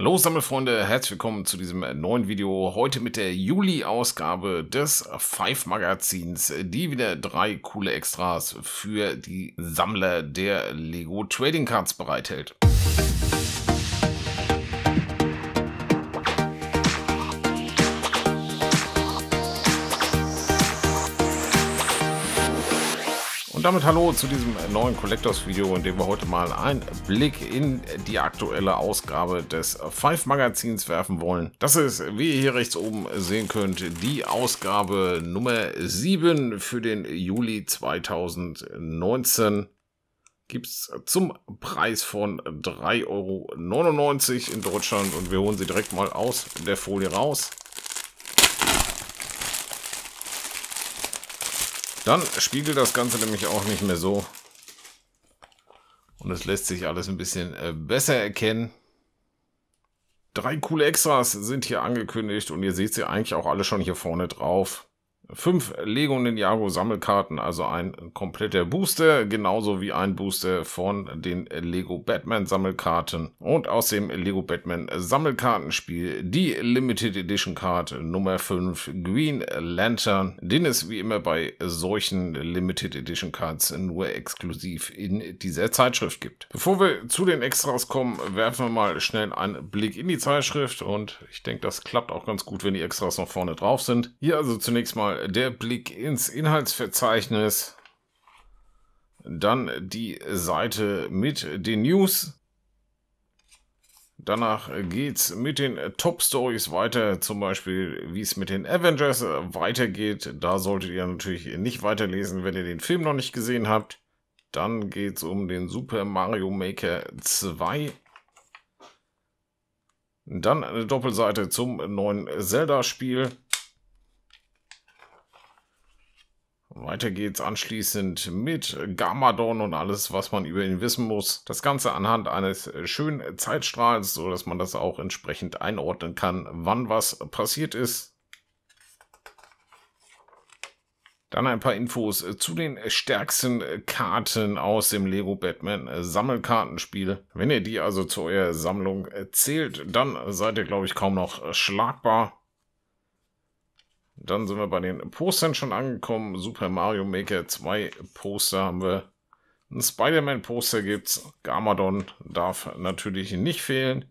Hallo Sammelfreunde, herzlich willkommen zu diesem neuen Video. Heute mit der Juli-Ausgabe des Five Magazins, die wieder drei coole Extras für die Sammler der Lego Trading Cards bereithält. Und damit hallo zu diesem neuen Collectors Video, in dem wir heute mal einen Blick in die aktuelle Ausgabe des Five Magazins werfen wollen. Das ist, wie ihr hier rechts oben sehen könnt, die Ausgabe Nummer 7 für den Juli 2019 gibt es zum Preis von 3,99 Euro in Deutschland und wir holen sie direkt mal aus der Folie raus. Dann spiegelt das Ganze nämlich auch nicht mehr so. Und es lässt sich alles ein bisschen äh, besser erkennen. Drei coole Extras sind hier angekündigt und ihr seht sie eigentlich auch alle schon hier vorne drauf. Fünf Lego Ninjago Sammelkarten, also ein kompletter Booster, genauso wie ein Booster von den Lego Batman Sammelkarten und aus dem Lego Batman Sammelkartenspiel die Limited Edition Card Nummer 5 Green Lantern, den es wie immer bei solchen Limited Edition Cards nur exklusiv in dieser Zeitschrift gibt. Bevor wir zu den Extras kommen, werfen wir mal schnell einen Blick in die Zeitschrift und ich denke, das klappt auch ganz gut, wenn die Extras noch vorne drauf sind. Hier also zunächst mal der Blick ins Inhaltsverzeichnis, dann die Seite mit den News. Danach geht's mit den Top Stories weiter, zum Beispiel wie es mit den Avengers weitergeht. Da solltet ihr natürlich nicht weiterlesen, wenn ihr den Film noch nicht gesehen habt. Dann geht's um den Super Mario Maker 2. Dann eine Doppelseite zum neuen Zelda-Spiel. Weiter geht's anschließend mit Gamadon und alles, was man über ihn wissen muss. Das Ganze anhand eines äh, schönen Zeitstrahls, so dass man das auch entsprechend einordnen kann, wann was passiert ist. Dann ein paar Infos äh, zu den stärksten äh, Karten aus dem Lego Batman Sammelkartenspiel. Wenn ihr die also zu eurer Sammlung zählt, dann seid ihr, glaube ich, kaum noch schlagbar dann sind wir bei den Postern schon angekommen. Super Mario Maker 2 Poster haben wir. Ein Spider-Man-Poster gibt's. Gamadon darf natürlich nicht fehlen.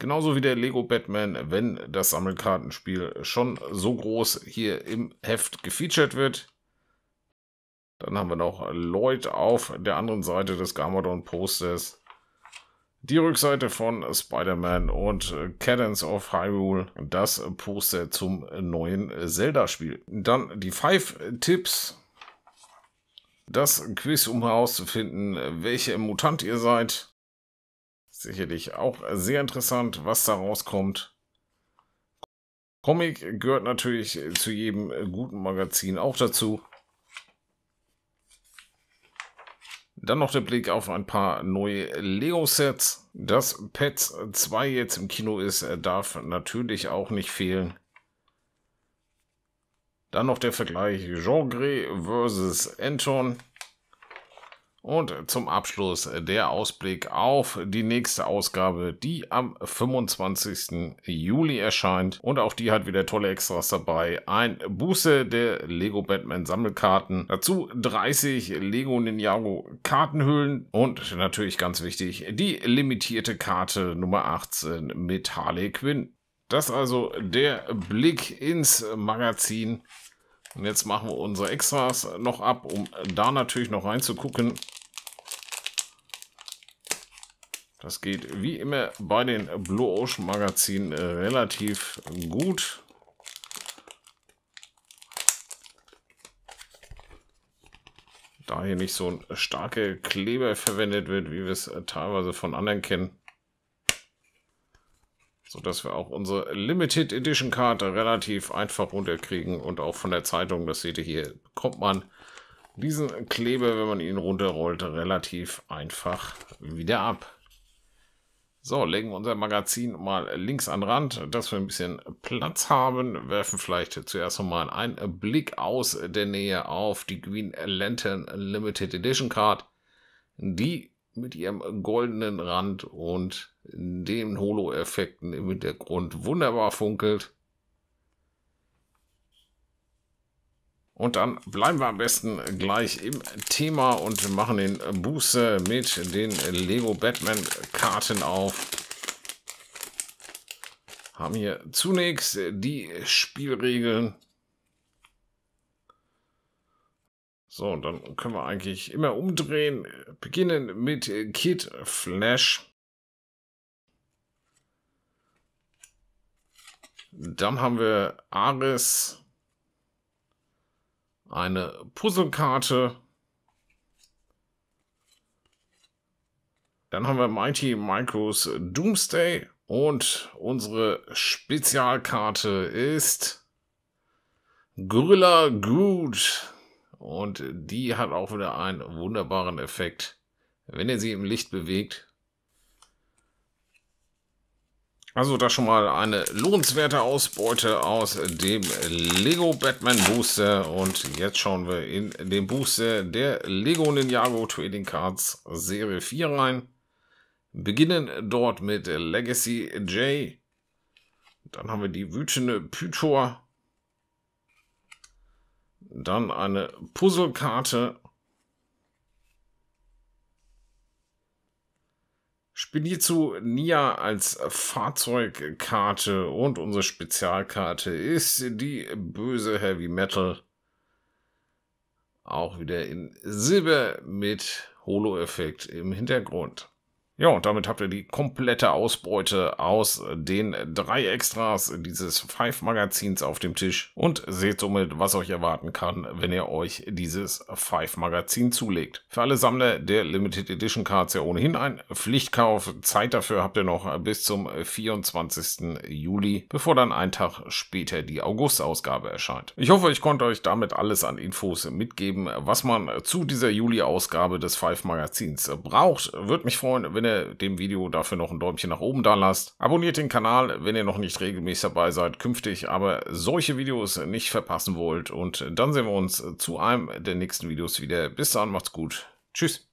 Genauso wie der Lego Batman, wenn das Sammelkartenspiel schon so groß hier im Heft gefeatured wird. Dann haben wir noch Lloyd auf der anderen Seite des Gamadon posters die Rückseite von Spider-Man und äh, Cadence of Hyrule, das Poster zum neuen Zelda-Spiel. Dann die 5 Tipps. Das Quiz, um herauszufinden, welche Mutant ihr seid. Sicherlich auch sehr interessant, was da rauskommt. Comic gehört natürlich zu jedem guten Magazin auch dazu. Dann noch der Blick auf ein paar neue Lego-Sets. Dass Pets 2 jetzt im Kino ist, äh, darf natürlich auch nicht fehlen. Dann noch der Vergleich Jean Grey vs. Anton. Und zum Abschluss der Ausblick auf die nächste Ausgabe, die am 25. Juli erscheint. Und auch die hat wieder tolle Extras dabei. Ein Buße der Lego Batman Sammelkarten. Dazu 30 Lego Ninjago Kartenhüllen. Und natürlich ganz wichtig, die limitierte Karte Nummer 18 mit Harley Quinn. Das also der Blick ins Magazin. Und jetzt machen wir unsere Extras noch ab, um da natürlich noch reinzugucken. Das geht wie immer bei den Blue Ocean Magazinen äh, relativ gut. Da hier nicht so ein starker Kleber verwendet wird, wie wir es äh, teilweise von anderen kennen. So dass wir auch unsere Limited Edition Karte relativ einfach runterkriegen und auch von der Zeitung, das seht ihr hier, kommt man diesen Kleber, wenn man ihn runterrollt, relativ einfach wieder ab. So, legen wir unser Magazin mal links an Rand, dass wir ein bisschen Platz haben. Werfen vielleicht zuerst nochmal einen Blick aus der Nähe auf die Green Lantern Limited Edition Card, die mit ihrem goldenen Rand und den Holo-Effekten im Hintergrund wunderbar funkelt. Und dann bleiben wir am besten gleich im Thema und machen den Buße mit den Lego Batman Karten auf. Haben hier zunächst die Spielregeln. So, und dann können wir eigentlich immer umdrehen. Beginnen mit Kid Flash. Dann haben wir Ares eine Puzzlekarte. Dann haben wir Mighty Micros Doomsday und unsere Spezialkarte ist Gorilla Good. Und die hat auch wieder einen wunderbaren Effekt. Wenn ihr sie im Licht bewegt, Also da schon mal eine lohnenswerte Ausbeute aus dem Lego Batman Booster. Und jetzt schauen wir in den Booster der Lego Ninjago Trading Cards Serie 4 rein. Beginnen dort mit Legacy J. Dann haben wir die wütende Pythor. Dann eine Puzzlekarte. Spinizu Nia als Fahrzeugkarte und unsere Spezialkarte ist die böse Heavy Metal. Auch wieder in Silber mit Holo-Effekt im Hintergrund. Ja, und damit habt ihr die komplette Ausbeute aus den drei Extras dieses Five-Magazins auf dem Tisch und seht somit, was euch erwarten kann, wenn ihr euch dieses Five-Magazin zulegt. Für alle Sammler der Limited Edition Cards ja ohnehin ein Pflichtkauf. Zeit dafür habt ihr noch bis zum 24. Juli, bevor dann ein Tag später die August-Ausgabe erscheint. Ich hoffe, ich konnte euch damit alles an Infos mitgeben, was man zu dieser Juli-Ausgabe des Five-Magazins braucht. Würde mich freuen, wenn ihr dem Video dafür noch ein Däumchen nach oben da lasst. Abonniert den Kanal, wenn ihr noch nicht regelmäßig dabei seid, künftig aber solche Videos nicht verpassen wollt. Und dann sehen wir uns zu einem der nächsten Videos wieder. Bis dann, macht's gut. Tschüss.